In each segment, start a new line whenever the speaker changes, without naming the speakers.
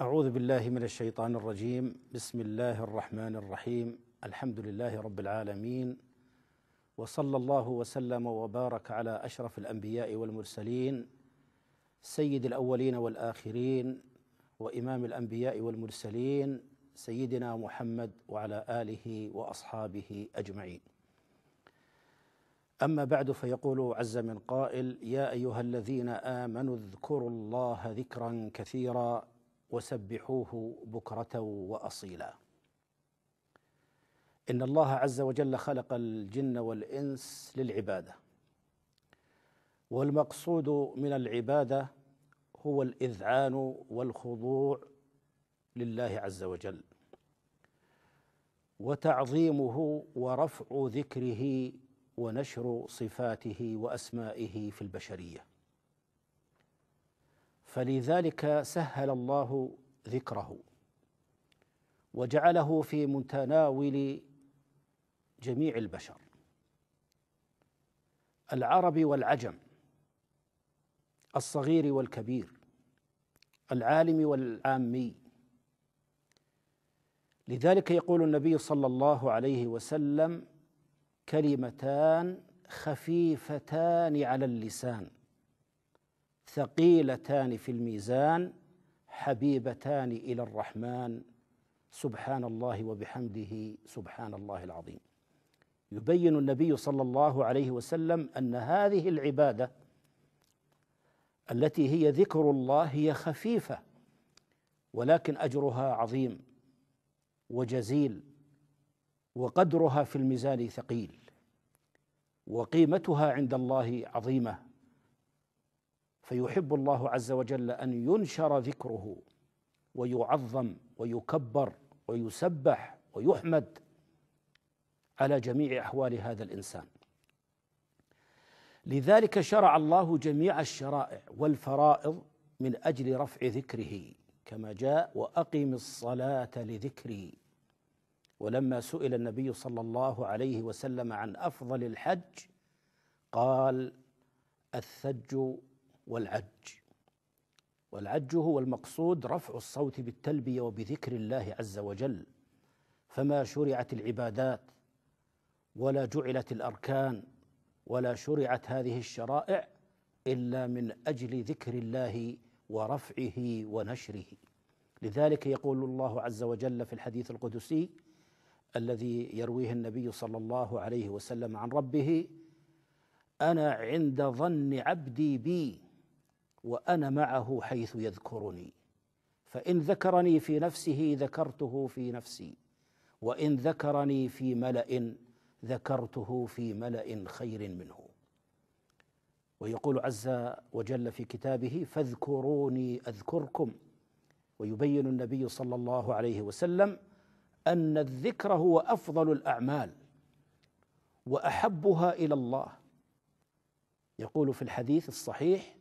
أعوذ بالله من الشيطان الرجيم بسم الله الرحمن الرحيم الحمد لله رب العالمين وصلى الله وسلم وبارك على أشرف الأنبياء والمرسلين سيد الأولين والآخرين وإمام الأنبياء والمرسلين سيدنا محمد وعلى آله وأصحابه أجمعين أما بعد فيقول عز من قائل يا أيها الذين آمنوا اذكروا الله ذكرا كثيرا وسبحوه بكره واصيلا ان الله عز وجل خلق الجن والانس للعباده والمقصود من العباده هو الاذعان والخضوع لله عز وجل وتعظيمه ورفع ذكره ونشر صفاته واسمائه في البشريه فلذلك سهل الله ذكره وجعله في متناول جميع البشر العرب والعجم الصغير والكبير العالم والعامي لذلك يقول النبي صلى الله عليه وسلم كلمتان خفيفتان على اللسان ثقيلتان في الميزان حبيبتان الى الرحمن سبحان الله وبحمده سبحان الله العظيم يبين النبي صلى الله عليه وسلم ان هذه العباده التي هي ذكر الله هي خفيفه ولكن اجرها عظيم وجزيل وقدرها في الميزان ثقيل وقيمتها عند الله عظيمه فيحب الله عز وجل ان ينشر ذكره ويعظم ويكبر ويسبح ويحمد على جميع احوال هذا الانسان لذلك شرع الله جميع الشرائع والفرائض من اجل رفع ذكره كما جاء واقم الصلاه لذكري ولما سئل النبي صلى الله عليه وسلم عن افضل الحج قال الثج والعج والعج هو المقصود رفع الصوت بالتلبيه وبذكر الله عز وجل فما شرعت العبادات ولا جعلت الاركان ولا شرعت هذه الشرائع الا من اجل ذكر الله ورفعه ونشره لذلك يقول الله عز وجل في الحديث القدسي الذي يرويه النبي صلى الله عليه وسلم عن ربه انا عند ظن عبدي بي وانا معه حيث يذكرني فان ذكرني في نفسه ذكرته في نفسي وان ذكرني في ملا ذكرته في ملا خير منه ويقول عز وجل في كتابه فاذكروني اذكركم ويبين النبي صلى الله عليه وسلم ان الذكر هو افضل الاعمال واحبها الى الله يقول في الحديث الصحيح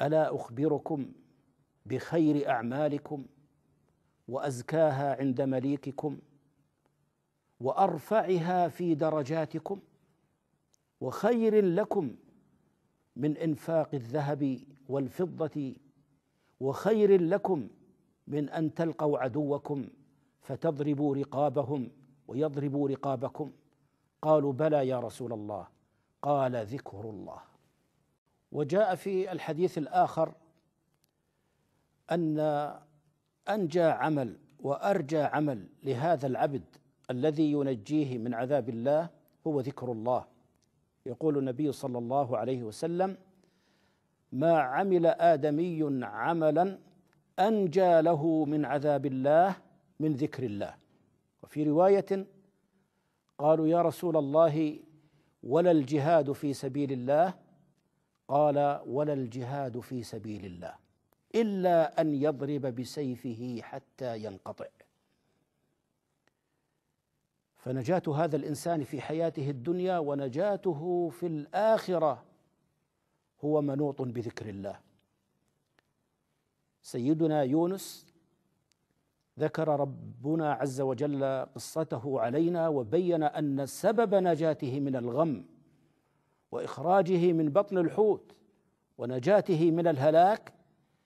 الا اخبركم بخير اعمالكم وازكاها عند مليككم وارفعها في درجاتكم وخير لكم من انفاق الذهب والفضه وخير لكم من ان تلقوا عدوكم فتضربوا رقابهم ويضربوا رقابكم قالوا بلى يا رسول الله قال ذكر الله وجاء في الحديث الآخر أن أنجى عمل وأرجى عمل لهذا العبد الذي ينجيه من عذاب الله هو ذكر الله يقول النبي صلى الله عليه وسلم ما عمل آدمي عملا أنجى له من عذاب الله من ذكر الله وفي رواية قالوا يا رسول الله ولا الجهاد في سبيل الله قال ولا الجهاد في سبيل الله الا ان يضرب بسيفه حتى ينقطع فنجاه هذا الانسان في حياته الدنيا ونجاته في الاخره هو منوط بذكر الله سيدنا يونس ذكر ربنا عز وجل قصته علينا وبين ان سبب نجاته من الغم واخراجه من بطن الحوت ونجاته من الهلاك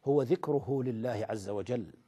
هو ذكره لله عز وجل